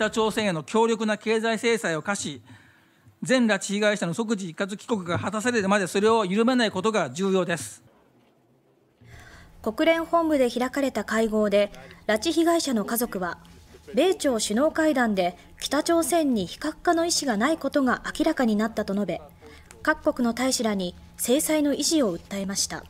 北朝鮮への強力な経済制裁を課し、全拉致被害者の即時一括帰国が果たされるまでそれを緩めないことが重要です。国連本部で開かれた会合で、拉致被害者の家族は、米朝首脳会談で北朝鮮に非核化の意思がないことが明らかになったと述べ、各国の大使らに制裁の維持を訴えました。